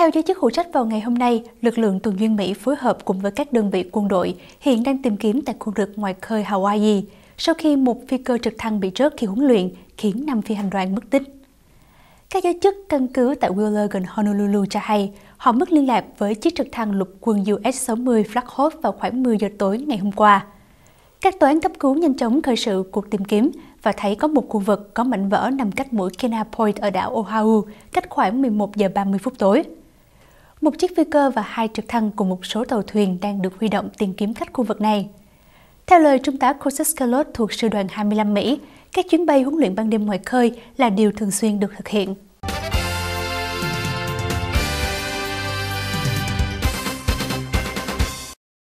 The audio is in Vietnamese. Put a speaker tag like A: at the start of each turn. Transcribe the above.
A: Theo giới chức phụ trách vào ngày hôm nay, lực lượng tuần duyên Mỹ phối hợp cùng với các đơn vị quân đội hiện đang tìm kiếm tại khu vực ngoài khơi Hawaii sau khi một phi cơ trực thăng bị rớt khi huấn luyện khiến 5 phi hành đoàn mất tích. Các giới chức căn cứ tại Wheeler gần Honolulu cho hay họ mất liên lạc với chiếc trực thăng lục quân US-60 Black Hawk vào khoảng 10 giờ tối ngày hôm qua. Các toán cấp cứu nhanh chóng khởi sự cuộc tìm kiếm và thấy có một khu vực có mảnh vỡ nằm cách mũi Kena Point ở đảo Oahu, cách khoảng 11 giờ 30 phút tối. Một chiếc phi cơ và hai trực thăng cùng một số tàu thuyền đang được huy động tìm kiếm khách khu vực này. Theo lời Trung tá Kosas Kalot thuộc Sư đoàn 25 Mỹ, các chuyến bay huấn luyện ban đêm ngoài khơi là điều thường xuyên được thực hiện.